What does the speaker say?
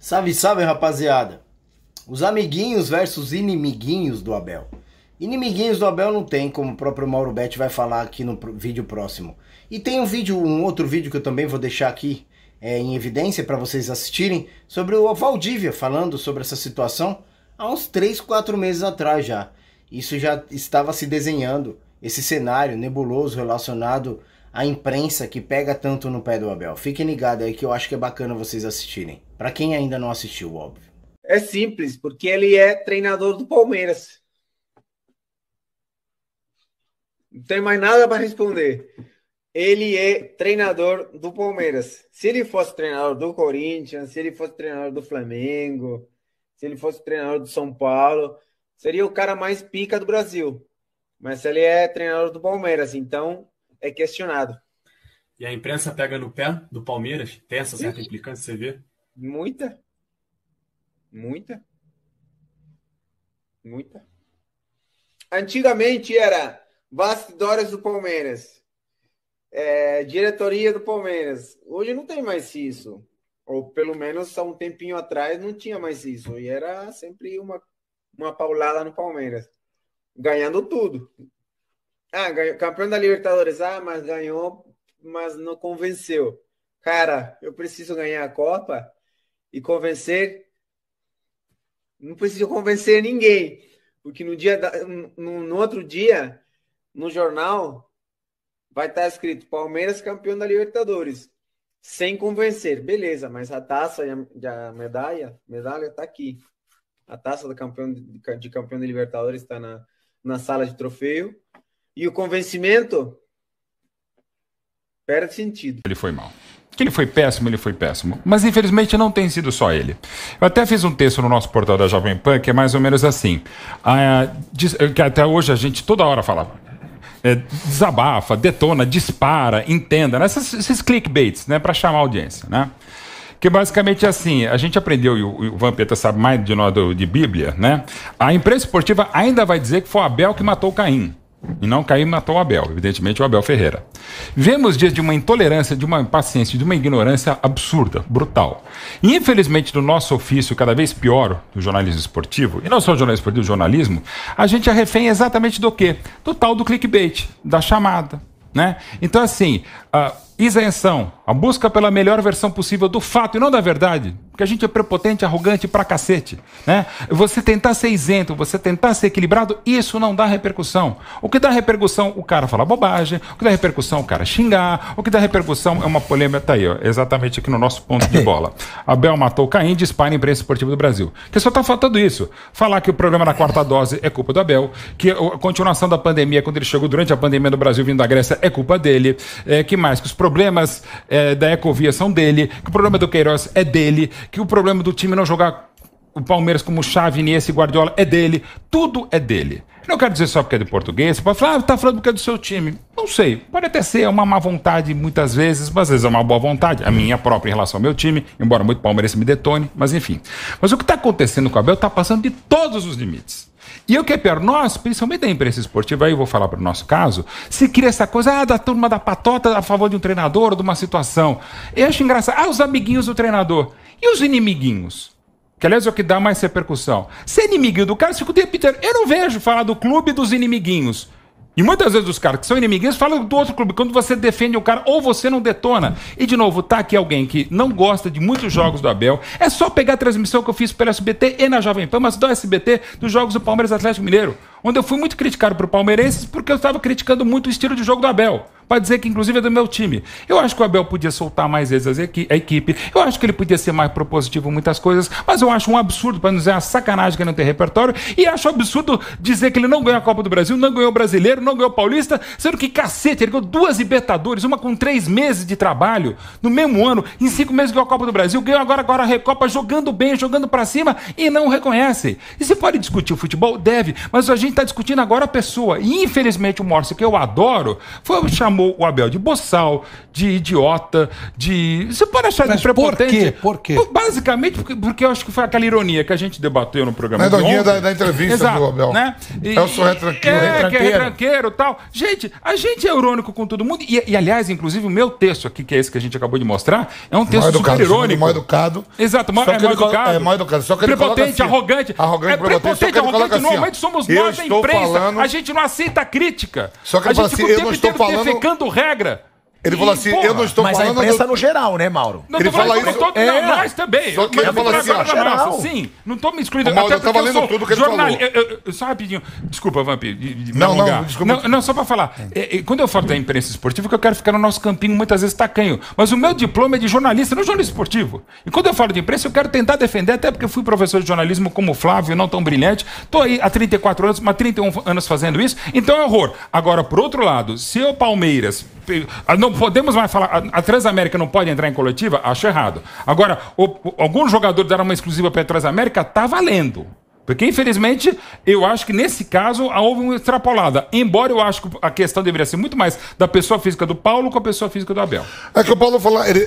Salve, salve, rapaziada. Os amiguinhos versus inimiguinhos do Abel. Inimiguinhos do Abel não tem, como o próprio Mauro Betti vai falar aqui no vídeo próximo. E tem um vídeo, um outro vídeo que eu também vou deixar aqui é, em evidência para vocês assistirem, sobre o Valdívia falando sobre essa situação há uns 3, 4 meses atrás já. Isso já estava se desenhando, esse cenário nebuloso relacionado a imprensa que pega tanto no pé do Abel. Fiquem ligados aí que eu acho que é bacana vocês assistirem. Para quem ainda não assistiu, óbvio. É simples, porque ele é treinador do Palmeiras. Não tem mais nada para responder. Ele é treinador do Palmeiras. Se ele fosse treinador do Corinthians, se ele fosse treinador do Flamengo, se ele fosse treinador do São Paulo, seria o cara mais pica do Brasil. Mas ele é treinador do Palmeiras, então é questionado. E a imprensa pega no pé do Palmeiras? Tem essa certa implicância, você vê? Muita. Muita. Muita. Antigamente era bastidores do Palmeiras, é, diretoria do Palmeiras. Hoje não tem mais isso. Ou pelo menos há um tempinho atrás não tinha mais isso. E era sempre uma, uma paulada no Palmeiras. Ganhando tudo. Ah, ganhou, campeão da Libertadores, ah, mas ganhou, mas não convenceu. Cara, eu preciso ganhar a Copa e convencer. Não preciso convencer ninguém, porque no dia da, no, no outro dia no jornal vai estar escrito Palmeiras campeão da Libertadores, sem convencer, beleza? Mas a taça e a, e a medalha, medalha tá aqui. A taça do campeão de, de campeão da Libertadores está na, na sala de troféu e o convencimento perde sentido. Ele foi mal. Que ele foi péssimo, ele foi péssimo. Mas infelizmente não tem sido só ele. Eu até fiz um texto no nosso portal da Jovem Pan que é mais ou menos assim. Ah, diz, que até hoje a gente toda hora falava. É, desabafa, detona, dispara, entenda. Né? esses clickbaits, né? Para chamar a audiência, né? Que basicamente é assim, a gente aprendeu, e o, o Vampeta sabe mais de nós de Bíblia, né? A imprensa esportiva ainda vai dizer que foi Abel que matou Caim. E não Caim matou o Abel, evidentemente o Abel Ferreira. Vemos dias de uma intolerância, de uma impaciência, de uma ignorância absurda, brutal. E infelizmente no nosso ofício cada vez pior do jornalismo esportivo, e não só jornalismo esportivo, jornalismo, a gente é refém exatamente do quê? Do tal do clickbait, da chamada, né? Então assim, a isenção, a busca pela melhor versão possível do fato e não da verdade, porque a gente é prepotente, arrogante pra cacete. Né? Você tentar ser isento, você tentar ser equilibrado, isso não dá repercussão. O que dá repercussão, o cara falar bobagem, o que dá repercussão, o cara xingar, o que dá repercussão é uma polêmica, tá aí, ó, exatamente aqui no nosso ponto de bola. Abel matou Caim, dispara a imprensa esportiva do Brasil. Que só tá faltando isso. Falar que o problema na quarta dose é culpa do Abel, que a continuação da pandemia, quando ele chegou durante a pandemia no Brasil vindo da Grécia, é culpa dele. É, que mais? Que os problemas é, da Ecovia são dele, que o problema do Queiroz é dele, que o problema do time é não jogar o Palmeiras como chave nesse Guardiola é dele, tudo é dele. Não quero dizer só porque é de português, você pode falar, ah, tá falando porque é do seu time. Não sei, pode até ser é uma má vontade muitas vezes, mas às vezes é uma boa vontade, a minha própria em relação ao meu time, embora muito palmeirense me detone, mas enfim. Mas o que está acontecendo com o Abel está passando de todos os limites. E o que é pior, nós, principalmente da imprensa esportiva, aí eu vou falar para o nosso caso, se cria essa coisa ah, da turma da patota a favor de um treinador ou de uma situação. Eu acho engraçado. Ah, os amiguinhos do treinador. E os inimiguinhos? Que aliás é o que dá mais repercussão. Ser inimiguinho do cara, fica o tempo inteiro. Eu não vejo falar do clube dos inimiguinhos. E muitas vezes os caras que são inimiguinhos falam do outro clube. Quando você defende o cara, ou você não detona. E de novo, tá aqui alguém que não gosta de muitos jogos do Abel. É só pegar a transmissão que eu fiz pelo SBT e na Jovem Pan, mas do SBT, dos jogos do Palmeiras Atlético Mineiro. Onde eu fui muito criticado por palmeirenses porque eu estava criticando muito o estilo de jogo do Abel para dizer que, inclusive, é do meu time. Eu acho que o Abel podia soltar mais vezes a equipe. Eu acho que ele podia ser mais propositivo em muitas coisas, mas eu acho um absurdo, para não dizer uma sacanagem que não tem repertório, e acho absurdo dizer que ele não ganhou a Copa do Brasil, não ganhou o brasileiro, não ganhou o paulista, sendo que cacete, ele ganhou duas Libertadores, uma com três meses de trabalho, no mesmo ano, em cinco meses ganhou a Copa do Brasil, ganhou agora, agora a Recopa, jogando bem, jogando para cima, e não reconhece. E se pode discutir o futebol? Deve, mas a gente está discutindo agora a pessoa. E infelizmente o Morse, que eu adoro, foi chamado chamou o Abel de boçal, de idiota, de. Você pode achar Mas de prepotente. Por quê? Por quê? Basicamente, porque, porque eu acho que foi aquela ironia que a gente debateu no programa. Na ironia da, da, entrevista Exato, do Abel. Né? É e, eu sou retranqueiro. É, retranqueiro. que é retranqueiro tal. Gente, a gente é irônico com todo mundo. E, e, aliás, inclusive, o meu texto aqui, que é esse que a gente acabou de mostrar, é um texto maior mal educado, super irônico. Mal educado. Exato, mal, é mal educado. É mal educado. Só que ele prepotente, assim, arrogante. Arrogante, é prepotente, arrogante. Assim, normalmente somos nós da imprensa. Falando... A gente não aceita crítica. Só que ele a gente fala assim, eu não estou falando marcando regra. Ele e, falou assim, porra, eu não estou mas falando... Mas a imprensa do... no geral, né, Mauro? Não, ele fala isso... Todo, é. Não, nós também. Só que ele falou assim, geral. Sim, não estou me excluindo. Mauro, tá eu estava lendo tudo que ele falou. Só rapidinho. Desculpa, Vampir. Não, não, desculpa. Não, só para falar. É, é, quando eu falo da imprensa esportiva, é que eu quero ficar no nosso campinho muitas vezes tacanho. Mas o meu diploma é de jornalista, não jornalista esportivo. E quando eu falo de imprensa, eu quero tentar defender, até porque eu fui professor de jornalismo como Flávio, não tão brilhante. Estou aí há 34 anos, mas 31 anos fazendo isso. Então é horror. Agora, por outro lado, se o Palmeiras ah, não podemos mais falar. A Transamérica não pode entrar em coletiva? Acho errado. Agora, o, alguns jogadores deram uma exclusiva para a Transamérica? está valendo. Porque, infelizmente, eu acho que nesse caso ah, houve uma extrapolada. Embora eu acho que a questão deveria ser muito mais da pessoa física do Paulo com a pessoa física do Abel. É que o Paulo falou. Ele...